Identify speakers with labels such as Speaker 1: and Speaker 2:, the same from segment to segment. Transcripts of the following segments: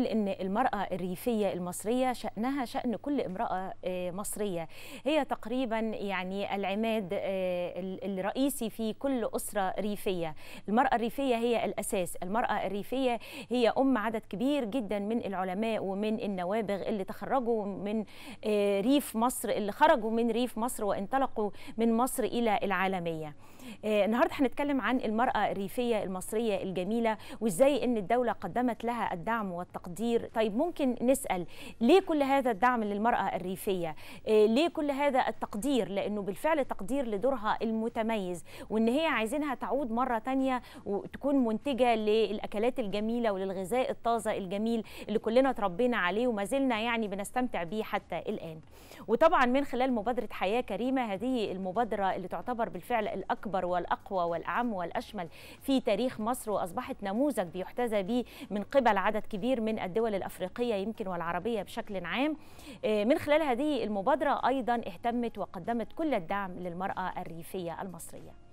Speaker 1: ان المراه الريفيه المصريه شانها شان كل امراه آه، مصريه هي تقريبا يعني العماد آه، الرئيسي في كل اسره ريفيه المراه الريفيه هي الاساس المراه الريفيه هي ام عدد كبير جدا من العلماء ومن النوابغ اللي تخرجوا من آه، ريف مصر اللي خرجوا من ريف مصر وانطلقوا من مصر الى العالميه آه، النهارده هنتكلم عن المراه الريفيه المصريه الجميله وازاي ان الدوله قدمت لها الدعم والتقدير طيب ممكن نسال ليه كل هذا الدعم للمراه الريفيه آه، ليه كل هذا التقدير لانه بالفعل تقدير لدورها المتميز وان هي عايزينها تعود مره تانية وتكون منتجه للاكلات الجميله وللغذاء الطازه الجميل اللي كلنا تربينا عليه وما زلنا يعني بنستمتع بيه حتى الان وطبعا من خلال مبادره حياه كريمه هذه المبادره اللي تعتبر بالفعل الاكبر الأكبر والأقوى والأعم والأشمل في تاريخ مصر وأصبحت نموذج بيحتذى به من قبل عدد كبير من الدول الأفريقية يمكن والعربية بشكل عام آه، من خلال هذه المبادرة أيضا اهتمت وقدمت كل الدعم للمرأة الريفية المصرية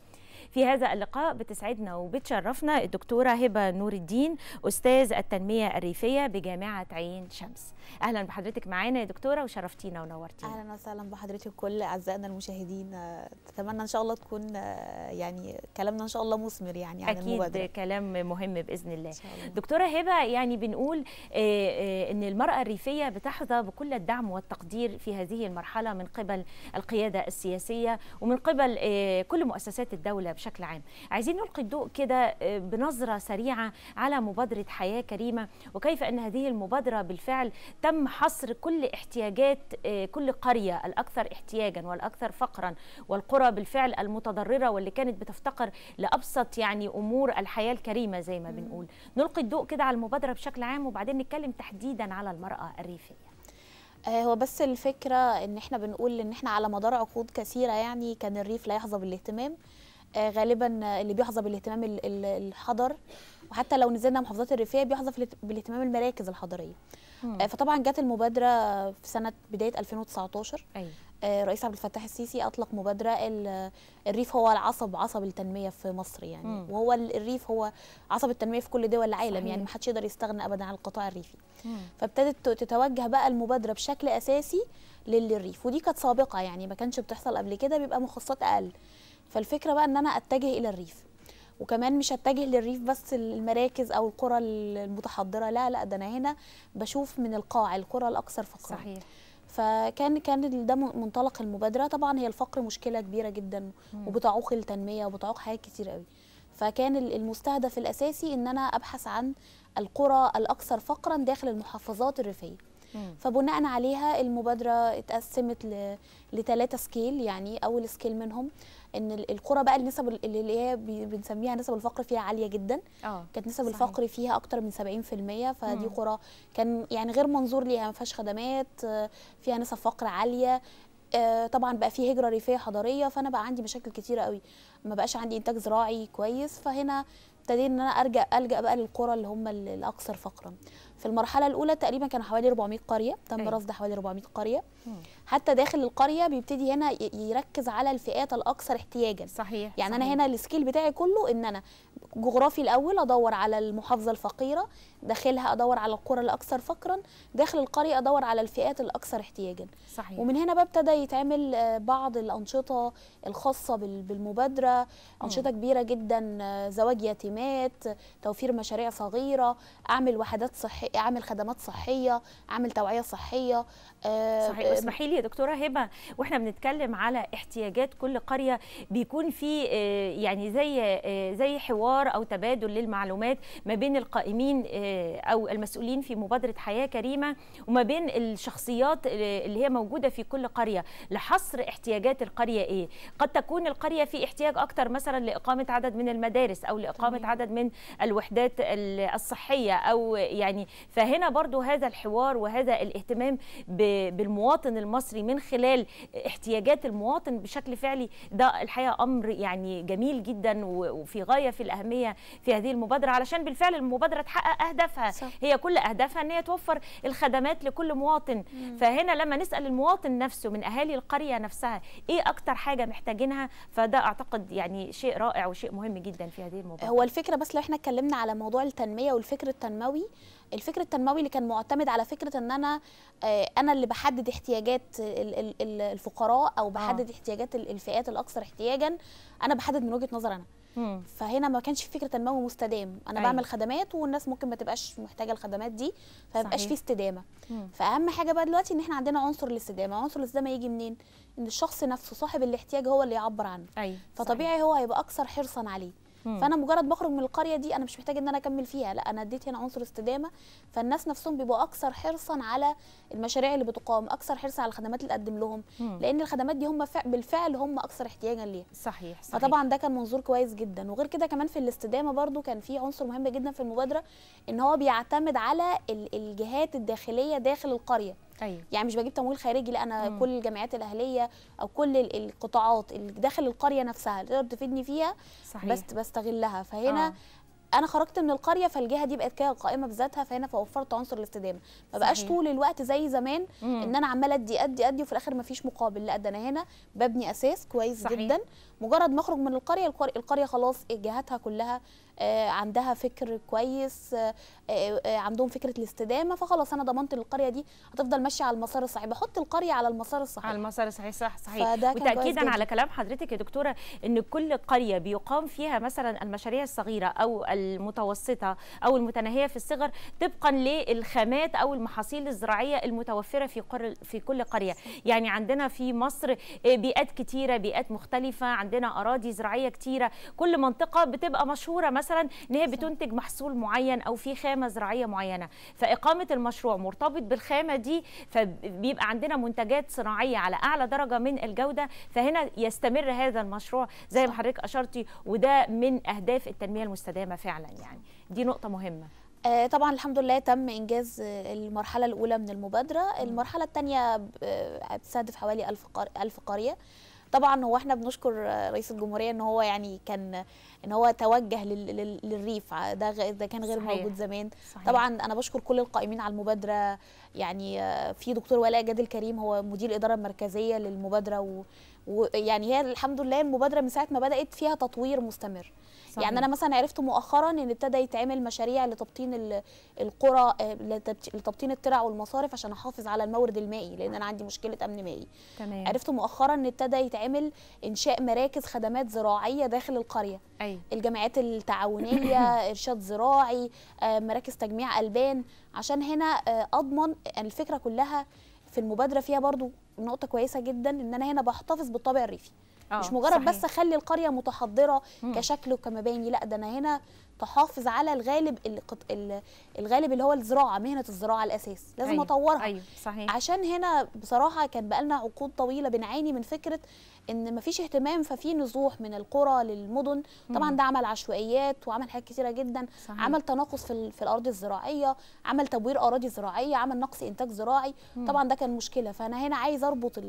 Speaker 1: في هذا اللقاء بتسعدنا وبتشرفنا الدكتورة هبة نور الدين أستاذ التنمية الريفية بجامعة عين شمس أهلا بحضرتك معانا يا دكتورة وشرفتينا ونورتينا أهلا وسهلا بحضرتك كل أعزائنا المشاهدين أتمنى إن شاء الله تكون يعني كلامنا إن شاء الله مثمر يعني أكيد المبادرة. كلام مهم بإذن الله. الله دكتورة هبة يعني بنقول آه، آه، إن المرأة الريفية بتحظى بكل الدعم والتقدير في هذه المرحلة من قبل القيادة السياسية ومن قبل آه، كل مؤسسات الدولة بشكل عام عايزين نلقي الضوء كده آه، بنظرة سريعة على مبادرة حياة كريمة وكيف أن هذه المبادرة بالفعل تم حصر كل احتياجات آه، كل قرية الأكثر احتياجا والأكثر فقرا والقرى بالفعل المتضررة واللي كانت بتفتقر لأبسط يعني أمور الحياة الكريمة زي ما بنقول نلقي الضوء كده على المبادرة بشكل عام وبعدين نتكلم تحديدا على المرأة الريفية
Speaker 2: آه، هو بس الفكرة ان احنا بنقول ان احنا على مدار عقود كثيرة يعني كان الريف لا يحظى بالاهتمام آه، غالبا اللي بيحظى بالاهتمام الحضر وحتى لو نزلنا محافظات الريفيه بيحظى بالاهتمام المراكز الحضريه مم. آه، فطبعا جت المبادره في سنه بدايه 2019 أيوة. آه، رئيس عبد الفتاح السيسي اطلق مبادره الريف هو العصب عصب التنميه في مصر يعني مم. وهو الريف هو عصب التنميه في كل دول العالم يعني. صحيح. يعني ما حدش يقدر يستغنى ابدا عن القطاع الريفي فابتدت تتوجه بقى المبادره بشكل اساسي للريف ودي كانت سابقه يعني ما كانش بتحصل قبل كده بيبقى مخصصات اقل فالفكره بقى ان انا اتجه الى الريف وكمان مش هتجه للريف بس المراكز او القرى المتحضره لا لا ده انا هنا بشوف من القاع القرى الاكثر فقرا صحيح فكان كان ده منطلق المبادره طبعا هي الفقر مشكله كبيره جدا وبتعوق التنميه وبتعوق حاجات كتير قوي فكان المستهدف الاساسي ان انا ابحث عن القرى الاكثر فقرا داخل المحافظات الريفيه فبناء عليها المبادره اتقسمت لثلاثه سكيل يعني اول سكيل منهم ان القرى بقى النسب اللي هي بنسميها نسب الفقر فيها عاليه جدا أوه. كانت نسب صحيح. الفقر فيها اكتر من 70% فدي قرى كان يعني غير منظور ليها ما فيهاش خدمات فيها نسب فقر عاليه آه، طبعا بقى في هجره ريفيه حضريه فانا بقى عندي مشاكل كتيره قوي ما بقاش عندي انتاج زراعي كويس فهنا ابتديت ان انا ارجع الجا بقى للقرى اللي هم الاكثر فقرا في المرحله الاولى تقريبا كانوا حوالي 400 قريه تم أيوة. رصد حوالي 400 قريه حتى داخل القريه بيبتدي هنا يركز على الفئات الاكثر احتياجا صحيح يعني صحيح. انا هنا السكيل بتاعي كله ان انا جغرافي الاول ادور على المحافظه الفقيره داخلها ادور على القرى الاكثر فقرا داخل القريه ادور على الفئات الاكثر احتياجا صحيح. ومن هنا بقى ابتدى يتعمل آه، بعض الانشطه الخاصه بالمبادره انشطه كبيره جدا آه، زواج يتيمات توفير مشاريع صغيره اعمل وحدات صحيه اعمل خدمات
Speaker 1: صحيه اعمل توعيه صحيه آه، صحيح آه، اسمحي لي يا دكتوره هبه واحنا بنتكلم على احتياجات كل قريه بيكون في آه، يعني زي زي حوار او تبادل للمعلومات ما بين القائمين او المسؤولين في مبادره حياه كريمه وما بين الشخصيات اللي هي موجوده في كل قريه لحصر احتياجات القريه ايه قد تكون القريه في احتياج اكتر مثلا لاقامه عدد من المدارس او لاقامه عدد من الوحدات الصحيه او يعني فهنا برضو هذا الحوار وهذا الاهتمام بالمواطن المصري من خلال احتياجات المواطن بشكل فعلي ده الحقيقه امر يعني جميل جدا وفي غايه في الاهميه في هذه المبادره علشان بالفعل المبادره تحقق اهدافها صح. هي كل اهدافها ان هي توفر الخدمات لكل مواطن مم. فهنا لما نسال المواطن نفسه من اهالي القريه نفسها ايه اكتر حاجه محتاجينها فده اعتقد يعني شيء رائع وشيء مهم جدا في هذه المبادره هو
Speaker 2: الفكره بس لو احنا اتكلمنا على موضوع التنميه والفكر التنموي الفكر التنموي اللي كان معتمد على فكره ان انا آه، انا اللي بحدد احتياجات الفقراء او آه. بحدد آه. احتياجات الفئات الاكثر احتياجا انا بحدد من وجهه نظر انا مم. فهنا ما كانش في فكر تنموي مستدام انا أيوة. بعمل خدمات والناس ممكن ما تبقاش محتاجه الخدمات دي فما يبقاش في استدامه مم. فاهم حاجه بقى دلوقتي ان احنا عندنا عنصر الاستدامه عنصر الاستدامه يجي منين ان الشخص نفسه صاحب الاحتياج هو اللي يعبر عنه أيوة. فطبيعي صحيح. هو هيبقى اكثر حرصا عليه فانا مجرد بخرج من القريه دي انا مش محتاج ان انا اكمل فيها لا انا اديت هنا عنصر استدامه فالناس نفسهم بيبقوا اكثر حرصا على المشاريع اللي بتقام اكثر حرصا على الخدمات اللي تقدم لهم مم. لان الخدمات دي هم بالفعل هم اكثر احتياجا ليها صحيح, صحيح فطبعا ده كان منظور كويس جدا وغير كده كمان في الاستدامه برضو كان في عنصر مهم جدا في المبادره ان هو بيعتمد على الجهات الداخليه داخل القريه أيوه. يعني مش بجيب تمويل خارجي لا انا مم. كل الجمعيات الاهليه او كل القطاعات اللي داخل القريه نفسها تقدر تفيدني فيها صحيح. بس بستغلها فهنا آه. انا خرجت من القريه فالجهه دي بقت كده قائمه بذاتها فهنا فوفرت عنصر الاستدامه ما بقاش طول الوقت زي زمان مم. ان انا عمال ادي ادي ادي وفي الاخر ما فيش مقابل لا ده انا هنا ببني اساس كويس صحيح. جدا مجرد ما اخرج من القريه القريه خلاص جهاتها كلها آه، عندها فكر كويس آه، آه، عندهم فكره الاستدامه فخلاص انا ضمنت القريه دي هتفضل ماشيه على المسار الصحيح بحط القريه على المسار الصحيح على المسار الصحيح صح صحيح وتاكيدا على كلام
Speaker 1: حضرتك يا دكتوره ان كل قريه بيقام فيها مثلا المشاريع الصغيره او المتوسطه او المتناهيه في الصغر طبقا للخامات او المحاصيل الزراعيه المتوفره في في كل قريه يعني عندنا في مصر بيئات كتيره بيئات مختلفه عندنا اراضي زراعيه كتيره كل منطقه بتبقى مشهوره مثلا مثلا ان هي بتنتج محصول معين او في خامه زراعيه معينه فاقامه المشروع مرتبط بالخامه دي فبيبقى عندنا منتجات صناعيه على اعلى درجه من الجوده فهنا يستمر هذا المشروع زي ما حضرتك اشرتي وده من اهداف التنميه المستدامه فعلا يعني دي نقطه مهمه
Speaker 2: آه، طبعا الحمد لله تم انجاز المرحله الاولى من المبادره المرحله الثانيه بتستهدف آه، حوالي 1000 قريه طبعا هو احنا بنشكر رئيس الجمهوريه ان هو يعني كان ان هو توجه للريف ده ده كان غير صحيح. موجود زمان صحيح. طبعا انا بشكر كل القائمين على المبادره يعني في دكتور ولاء جاد الكريم هو مدير الاداره المركزيه للمبادره ويعني هي الحمد لله المبادره من ساعه ما بدات فيها تطوير مستمر يعني صحيح. يعني انا مثلا عرفت مؤخرا ان ابتدى يتعمل مشاريع لتبطين القرى آه، لتبطين الترع والمصارف عشان احافظ على المورد المائي لان انا عندي مشكله امن مائي تمام. عرفت مؤخرا ان ابتدى يتعمل انشاء مراكز خدمات زراعيه داخل القريه أي. الجمعيات التعاونيه ارشاد زراعي آه، مراكز تجميع البان عشان هنا آه، اضمن الفكره كلها في المبادره فيها برضو نقطه كويسه جدا ان انا هنا بحتفظ بالطابع الريفي آه، مش مجرد صحيح. بس اخلي القريه متحضره مم. كشكل وكمباني لا ده انا هنا تحافظ على الغالب الغالب اللي هو الزراعه مهنه الزراعه الاساس لازم أيوه. اطورها أيوه. صحيح. عشان هنا بصراحه كان بقالنا عقود طويله بنعاني من فكره ان مفيش اهتمام ففي نزوح من القرى للمدن طبعا ده عمل عشوائيات وعمل حاجات كثيره جدا صحيح. عمل تناقص في, في الارض الزراعيه عمل تبوير اراضي زراعيه عمل نقص انتاج زراعي مم. طبعا ده كان مشكله فانا هنا عايز اربط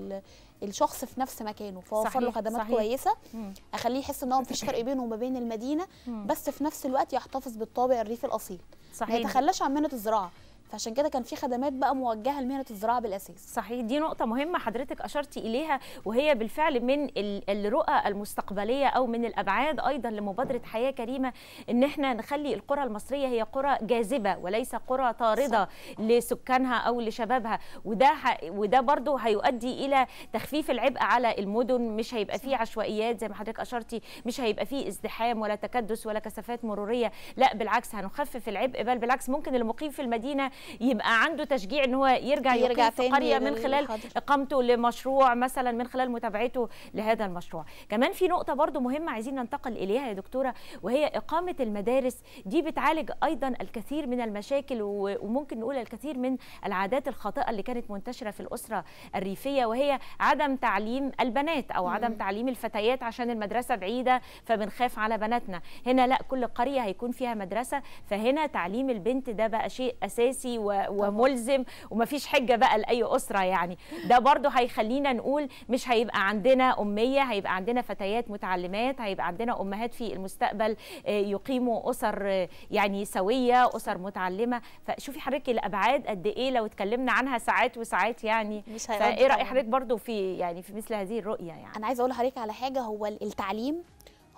Speaker 2: الشخص في نفس مكانه فاوفر له خدمات صحيح. كويسه مم. اخليه يحس ان هو مفيش فرق بينه وما بين المدينه مم. بس في نفس الوقت الوقت يحتفظ بالطابع الريفي الاصيل صحيح ما يتخلاش عن مهنه الزراعه فعشان كده
Speaker 1: كان في خدمات بقى موجهه لمهنه الزراعه بالاساس صحيح دي نقطه مهمه حضرتك اشرتي اليها وهي بالفعل من الرؤى المستقبليه او من الابعاد ايضا لمبادره حياه كريمه ان احنا نخلي القرى المصريه هي قرى جاذبه وليس قرى طارده صح. لسكانها او لشبابها وده وده برضو هيؤدي الى تخفيف العبء على المدن مش هيبقى فيه عشوائيات زي ما حضرتك اشرتي مش هيبقى فيه ازدحام ولا تكدس ولا كثافات مروريه لا بالعكس هنخفف العبء بل بالعكس ممكن المقيم في المدينه يبقى عنده تشجيع ان هو يرجع يرجع في قريه من خلال اقامته لمشروع مثلا من خلال متابعته لهذا المشروع كمان في نقطه برضو مهمه عايزين ننتقل اليها يا دكتوره وهي اقامه المدارس دي بتعالج ايضا الكثير من المشاكل وممكن نقول الكثير من العادات الخاطئه اللي كانت منتشره في الاسره الريفيه وهي عدم تعليم البنات او عدم تعليم الفتيات عشان المدرسه بعيده فبنخاف على بناتنا هنا لا كل قريه هيكون فيها مدرسه فهنا تعليم البنت ده بقى شيء اساسي و... وملزم ومفيش حجه بقى لاي اسره يعني ده برضو هيخلينا نقول مش هيبقى عندنا اميه هيبقى عندنا فتيات متعلمات هيبقى عندنا امهات في المستقبل آه، يقيموا اسر آه، يعني سويه اسر متعلمه فشوفي حضرتك الابعاد قد ايه لو اتكلمنا عنها ساعات وساعات يعني فايه راي يعني. حضرتك برضو في يعني في مثل هذه الرؤيه يعني انا عايزه اقول لحضرتك على حاجه هو التعليم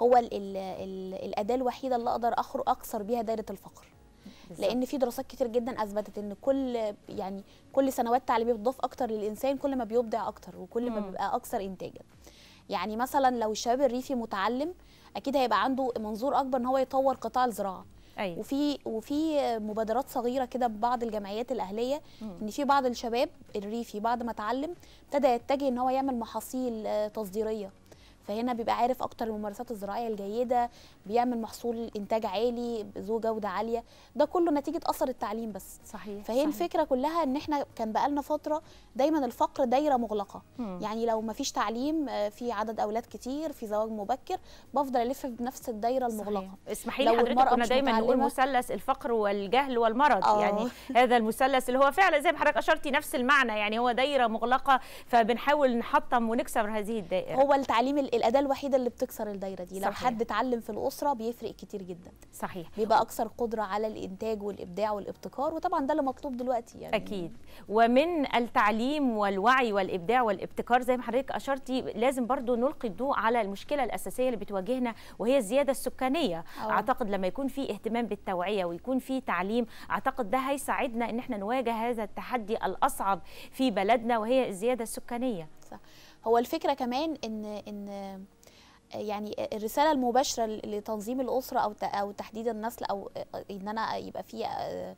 Speaker 1: هو الاداه
Speaker 2: الوحيده اللي اقدر اخر اكسر بيها دايره الفقر لان في دراسات كتير جدا اثبتت ان كل يعني كل سنوات تعليميه بتضاف اكتر للانسان كل ما بيبدع اكتر وكل ما بيبقى اكثر انتاجا يعني مثلا لو الشباب الريفي متعلم اكيد هيبقى عنده منظور اكبر ان هو يطور قطاع الزراعه أيوة. وفي وفي مبادرات صغيره كده ببعض الجمعيات الاهليه مم. ان في بعض الشباب الريفي بعد ما اتعلم ابتدى يتجه ان هو يعمل محاصيل آه، تصديريه فهنا بيبقى عارف اكتر الممارسات الزراعيه الجيده بيعمل محصول انتاج عالي ذو جوده عاليه ده كله نتيجه اثر التعليم بس صحيح فهي صحيح. الفكره كلها ان احنا كان بقالنا فتره دايما الفقر دايره مغلقه مم. يعني لو ما فيش تعليم آه، في عدد اولاد كتير في زواج مبكر بفضل الف بنفس الدايره المغلقه صحيح. اسمحي لي حضرتك كنا دايما نقول مثلث
Speaker 1: الفقر والجهل والمرض أوه. يعني هذا المثلث اللي هو فعلا زي ما حضرتك اشرتي نفس المعنى يعني هو دايره مغلقه فبنحاول نحطم ونكسر هذه الدائره هو
Speaker 2: التعليم الاداه الوحيده اللي بتكسر الدايره دي صحيح. لو حد اتعلم في الاسره بيفرق كتير
Speaker 1: جدا صحيح بيبقى اكثر
Speaker 2: قدره على الانتاج والابداع والابتكار
Speaker 1: وطبعا ده اللي مطلوب دلوقتي يعني اكيد ومن التعليم والوعي والابداع والابتكار زي ما حضرتك اشرتي لازم برضو نلقي الضوء على المشكله الاساسيه اللي بتواجهنا وهي الزياده السكانيه أوه. اعتقد لما يكون في اهتمام بالتوعيه ويكون في تعليم اعتقد ده هيساعدنا ان احنا نواجه هذا التحدي الاصعب في بلدنا وهي الزياده السكانيه صح. هو الفكره
Speaker 2: كمان ان ان يعني الرساله المباشره لتنظيم الاسره او او تحديد النسل او ان انا يبقى في آه،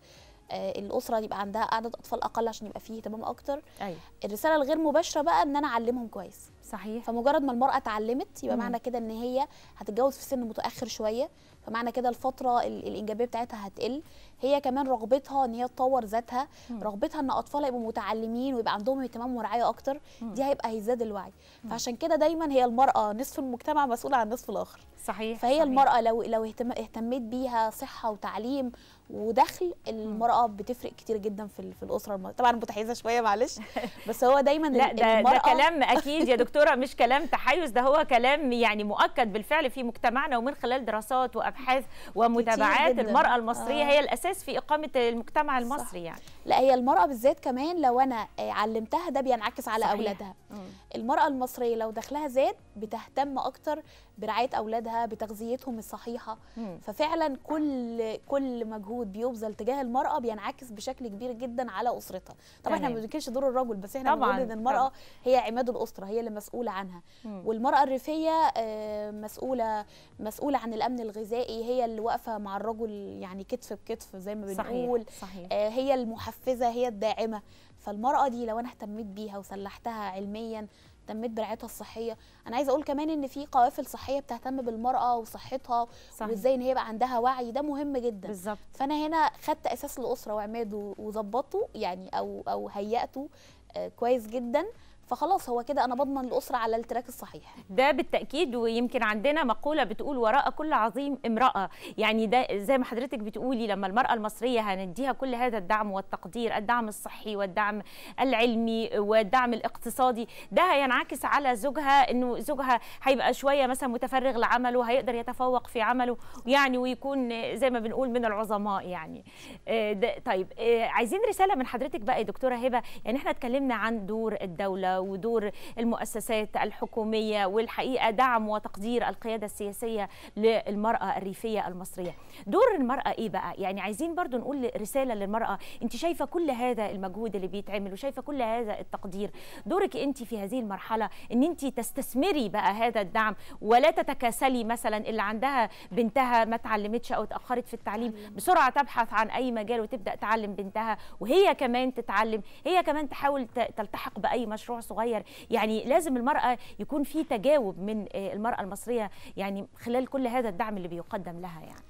Speaker 2: آه، الاسره يبقى عندها عدد اطفال اقل عشان يبقى فيه اهتمام اكتر أيوة. الرساله الغير مباشره بقى ان انا اعلمهم كويس صحيح فمجرد ما المراه اتعلمت يبقى معنى كده ان هي هتتجوز في سن متاخر شويه فمعنى كده الفتره الانجابيه بتاعتها هتقل هي كمان رغبتها ان هي تطور ذاتها رغبتها ان اطفالها يبقوا متعلمين ويبقى عندهم اهتمام ورعايه اكتر دي هيبقى هيزداد الوعي فعشان كده دايما هي المراه نصف المجتمع مسؤول عن النصف الاخر صحيح فهي صحيح. المراه لو لو اهتميت بيها صحه وتعليم ودخل المراه بتفرق كتير جدا في في
Speaker 1: الاسره المرأة. طبعا متحيزه شويه معلش بس هو دايما لا ده, المرأة ده كلام اكيد يا دكتوره مش كلام تحيز ده هو كلام يعني مؤكد بالفعل في مجتمعنا ومن خلال دراسات وابحاث ومتابعات المراه المصريه آه. هي الاساس الاساس في اقامه المجتمع المصري صح. يعني لا هي
Speaker 2: المرأة بالذات كمان لو أنا آه، علمتها ده بينعكس على صحيح. أولادها مم. المرأة المصرية لو دخلها زاد بتهتم أكتر برعاية أولادها بتغذيتهم الصحيحة مم. ففعلا كل كل مجهود بيبذل تجاه المرأة بينعكس بشكل كبير جدا على أسرتها طبعا يعني. احنا ما بننكرش دور الرجل بس احنا بنقول إن المرأة هي عماد الأسرة هي اللي مسؤولة عنها مم. والمرأة الريفية آه، مسؤولة مسؤولة عن الأمن الغذائي هي اللي واقفة مع الرجل يعني كتف بكتف زي ما بنقول صحيح. صحيح. آه، هي المحفزة المحفزه هي الداعمه فالمراه دي لو انا اهتميت بيها وسلحتها علميا اهتميت برعايتها الصحيه انا عايزه اقول كمان ان في قوافل صحيه بتهتم بالمراه وصحتها صحيح. وازاي ان هي يبقى عندها وعي ده مهم جدا بالزبط. فانا هنا خدت اساس الاسره وعماده وظبطته
Speaker 1: يعني او او هيئته آه، كويس جدا فخلاص هو كده انا بضمن الاسره على التراك الصحيح ده بالتاكيد ويمكن عندنا مقوله بتقول وراء كل عظيم امراه يعني ده زي ما حضرتك بتقولي لما المراه المصريه هنديها كل هذا الدعم والتقدير الدعم الصحي والدعم العلمي والدعم الاقتصادي ده هينعكس على زوجها انه زوجها هيبقى شويه مثلا متفرغ لعمله هيقدر يتفوق في عمله يعني ويكون زي ما بنقول من العظماء يعني آه، ده طيب آه، عايزين رساله من حضرتك بقى يا دكتوره هبه يعني احنا اتكلمنا عن دور الدوله ودور المؤسسات الحكومية والحقيقة دعم وتقدير القيادة السياسية للمرأة الريفية المصرية دور المرأة إيه بقى؟ يعني عايزين برضو نقول رسالة للمرأة أنت شايفة كل هذا المجهود اللي بيتعمل وشايفة كل هذا التقدير دورك أنت في هذه المرحلة أن أنت تستثمري بقى هذا الدعم ولا تتكاسلي مثلا اللي عندها بنتها ما تعلمتش أو تأخرت في التعليم أيوة. بسرعة تبحث عن أي مجال وتبدأ تعلم بنتها وهي كمان تتعلم هي كمان تحاول تلتحق بأي مشروع صغير يعني لازم المرأة يكون في تجاوب من آه، المرأة المصرية يعني خلال كل هذا الدعم اللي بيقدم لها يعني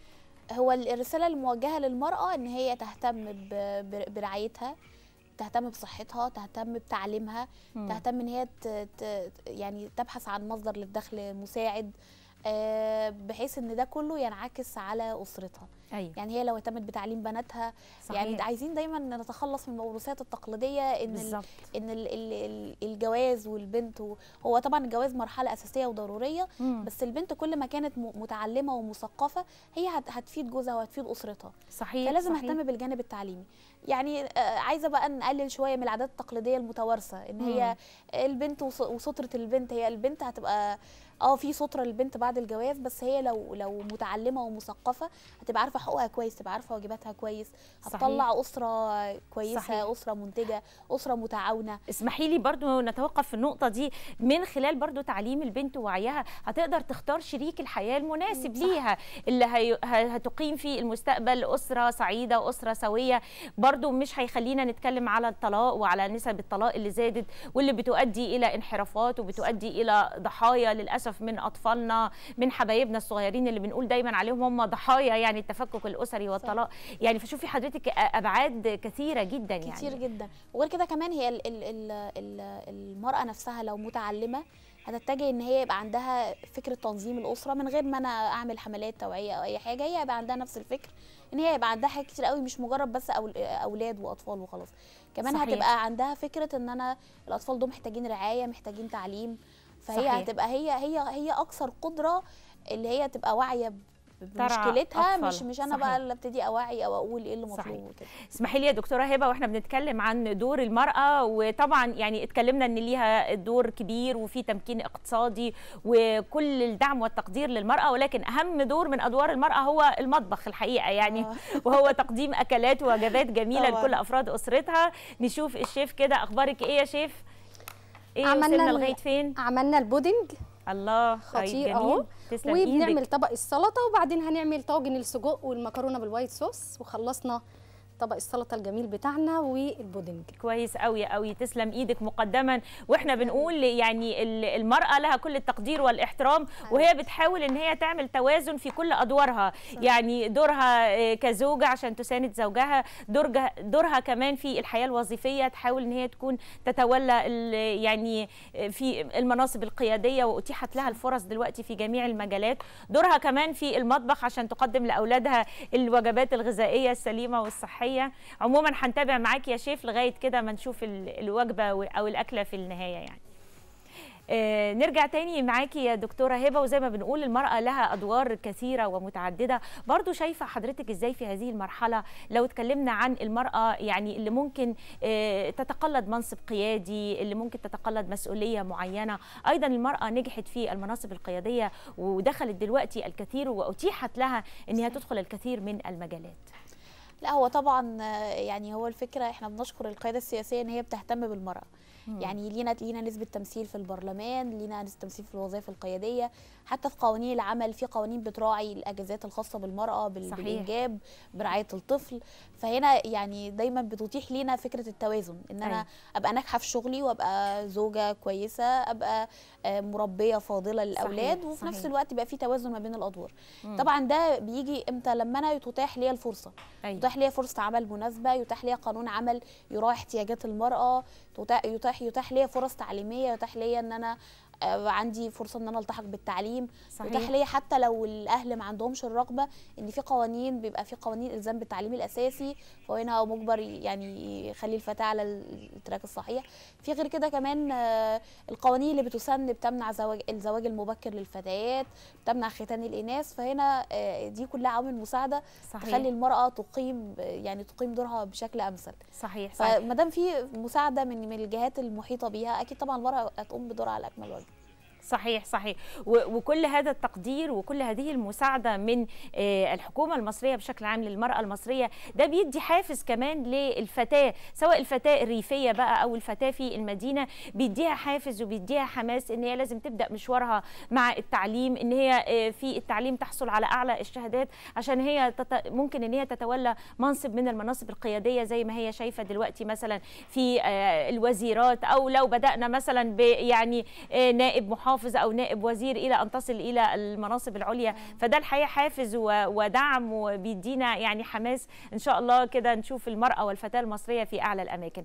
Speaker 2: هو الرسالة الموجهة للمرأة إن هي تهتم برعايتها تهتم بصحتها تهتم بتعليمها تهتم إن هي يعني تبحث عن مصدر للدخل مساعد آه، بحيث ان ده كله ينعكس على اسرتها أيوة. يعني هي لو اهتمت بتعليم بناتها يعني صحيح. يعني عايزين دايما نتخلص من الموروثات التقليديه ان الـ ان ان الـ الـ الجواز والبنت هو طبعا الجواز مرحله اساسيه وضروريه مم. بس البنت كل ما كانت متعلمه ومثقفه هي هتفيد جوزها وهتفيد اسرتها صحيح فلازم صحيح. اهتم بالجانب التعليمي يعني آه، عايزه بقى نقلل شويه من العادات التقليديه المتوارثه ان هي مم. البنت وستره البنت هي البنت هتبقى اه في سطر للبنت بعد الجواز بس هي لو لو متعلمه ومثقفه هتبقى عارفه حقوقها كويس تبقى عارفه واجباتها كويس هتطلع صحيح. اسره كويسه صحيح.
Speaker 1: اسره منتجه اسره متعاونه اسمحي لي برده نتوقف في النقطه دي من خلال برده تعليم البنت ووعيها هتقدر تختار شريك الحياه المناسب صح. ليها اللي هي... هتقيم فيه المستقبل اسره سعيده اسره سويه برده مش هيخلينا نتكلم على الطلاق وعلى نسب الطلاق اللي زادت واللي بتؤدي الى انحرافات وبتؤدي الى ضحايا للاسف للاسف من اطفالنا من حبايبنا الصغيرين اللي بنقول دايما عليهم هم ضحايا يعني التفكك الاسري والطلاق صح. يعني فشوفي حضرتك ابعاد كثيره جدا كتير يعني كتير
Speaker 2: جدا وغير كده كمان هي ال ال ال المراه نفسها لو متعلمه هتتجه ان هي يبقى عندها فكره تنظيم الاسره من غير ما انا اعمل حملات توعيه او اي حاجه هي يبقى عندها نفس الفكر ان هي يبقى عندها حاجات كتير قوي مش مجرد بس اولاد واطفال وخلاص كمان صحيح. هتبقى عندها فكره ان انا الاطفال دول محتاجين رعايه محتاجين تعليم فهي صحيح. هتبقى هي هي هي اكثر قدره اللي هي تبقى واعيه
Speaker 1: مشكلتها أطفل. مش مش
Speaker 2: انا صحيح. بقى اللي ابتدي اوعي او اقول ايه اللي مطلوب كده
Speaker 1: اسمحي لي يا دكتوره هبه واحنا بنتكلم عن دور المراه وطبعا يعني اتكلمنا ان ليها دور كبير وفي تمكين اقتصادي وكل الدعم والتقدير للمراه ولكن اهم دور من ادوار المراه هو المطبخ الحقيقه يعني آه. وهو تقديم اكلات ووجبات جميله طبعا. لكل افراد اسرتها نشوف الشيف كده اخبارك ايه يا شيف ايه عملنا لغايه فين عملنا البودنج الله خطير اهو وبنعمل طبق السلطه وبعدين هنعمل طاجن
Speaker 2: السجق والمكرونه بالوايت صوص وخلصنا طبق السلطه الجميل بتاعنا والبودنج
Speaker 1: كويس قوي قوي تسلم ايدك مقدما واحنا بنقول يعني المراه لها كل التقدير والاحترام آه. وهي بتحاول ان هي تعمل توازن في كل ادوارها يعني دورها آه، كزوجه عشان تساند زوجها دورها دورها كمان في الحياه الوظيفيه تحاول ان هي تكون تتولى يعني آه، في المناصب القياديه واتيحت لها الفرص دلوقتي في جميع المجالات دورها كمان في المطبخ عشان تقدم لاولادها الوجبات الغذائيه السليمه والصحيه الصحيه عموما هنتابع معاك يا شيف لغايه كده ما نشوف الوجبه او الاكله في النهايه يعني آه نرجع تاني معاكي يا دكتورة هبة وزي ما بنقول المرأة لها أدوار كثيرة ومتعددة برضو شايفة حضرتك إزاي في هذه المرحلة لو اتكلمنا عن المرأة يعني اللي ممكن آه تتقلد منصب قيادي اللي ممكن تتقلد مسؤولية معينة أيضا المرأة نجحت في المناصب القيادية ودخلت دلوقتي الكثير وأتيحت لها أنها تدخل الكثير من المجالات
Speaker 2: لا هو طبعا يعني هو الفكره احنا بنشكر القياده السياسيه ان هي بتهتم بالمراه مم. يعني لينا لينا نسبه تمثيل في البرلمان لينا نسبه تمثيل في الوظائف القياديه حتى في قوانين العمل في قوانين بتراعي الاجازات الخاصه بالمراه صحيح. بالانجاب برعايه الطفل فهنا يعني دايما بتتيح لينا فكره التوازن ان انا أي. أيوة. ابقى ناجحه في شغلي وابقى زوجه كويسه ابقى آه، مربيه فاضله للاولاد صحيح. وفي صحيح. نفس الوقت يبقى في توازن ما بين الادوار مم. طبعا ده بيجي امتى لما انا تتاح لي الفرصه أي. أيوة. يتاح ليها فرصه عمل مناسبه يتاح ليها قانون عمل يراعي احتياجات المراه يتاح يتاح ليها فرص تعليميه يتاح ليا ان انا آه، عندي فرصه ان انا التحق بالتعليم متاح ليا حتى لو الاهل ما عندهمش الرغبه ان في قوانين بيبقى في قوانين الزام بالتعليم الاساسي فهنا هو مجبر يعني يخلي الفتاه على التراك الصحيح في غير كده كمان آه، القوانين اللي بتسن بتمنع زواج الزواج المبكر للفتيات بتمنع ختان الاناث فهنا آه، دي كلها عوامل مساعده صحيح. تخلي المراه تقيم يعني تقيم دورها بشكل امثل صحيح صحيح فما دام في مساعده من من الجهات المحيطه بيها اكيد طبعا المراه هتقوم بدورها على اكمل وجه
Speaker 1: صحيح صحيح وكل هذا التقدير وكل هذه المساعده من آه، الحكومه المصريه بشكل عام للمراه المصريه ده بيدي حافز كمان للفتاه سواء الفتاه الريفيه بقى او الفتاه في المدينه بيديها حافز وبيديها حماس ان هي لازم تبدا مشوارها مع التعليم ان هي آه، في التعليم تحصل على اعلى الشهادات عشان هي ممكن ان هي تتولى منصب من المناصب القياديه زي ما هي شايفه دلوقتي مثلا في آه، الوزيرات او لو بدانا مثلا يعني نائب محافظ محافظ او نائب وزير الى ان تصل الى المناصب العليا آه. فده الحقيقه حافز ودعم وبيدينا يعني حماس ان شاء الله كده نشوف المراه والفتاه المصريه في اعلى الاماكن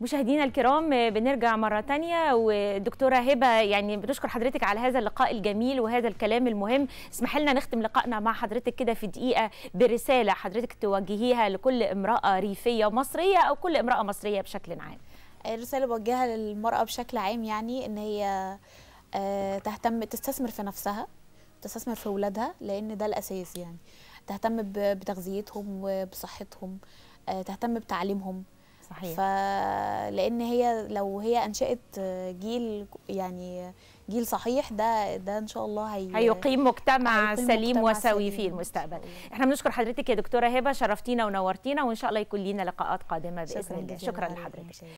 Speaker 1: مشاهدينا الكرام بنرجع مرة تانية ودكتورة هبة يعني بنشكر حضرتك على هذا اللقاء الجميل وهذا الكلام المهم اسمح لنا نختم لقائنا مع حضرتك كده في دقيقة برسالة حضرتك توجهيها لكل امرأة ريفية مصرية أو كل امرأة مصرية بشكل عام
Speaker 2: رساله بوجهها للمراه بشكل عام يعني ان هي آه، تهتم تستثمر في نفسها تستثمر في اولادها لان ده الاساس يعني تهتم بتغذيتهم وبصحتهم آه، تهتم بتعليمهم صحيح فلان هي لو هي انشات جيل يعني
Speaker 1: جيل صحيح ده ده ان شاء الله هي هيقيم مجتمع هيقيم سليم مجتمع وسوي في المستقبل احنا بنشكر حضرتك يا دكتوره هبه شرفتينا ونورتينا وان شاء الله يكون لينا لقاءات قادمه باذن الله شكرا لحضرتك